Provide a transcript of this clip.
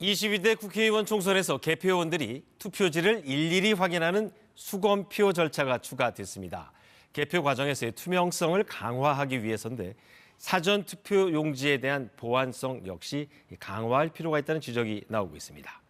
22대 국회의원 총선에서 개표원들이 투표지를 일일이 확인하는 수검표 절차가 추가됐습니다. 개표 과정에서의 투명성을 강화하기 위해서인데 사전 투표 용지에 대한 보안성 역시 강화할 필요가 있다는 지적이 나오고 있습니다.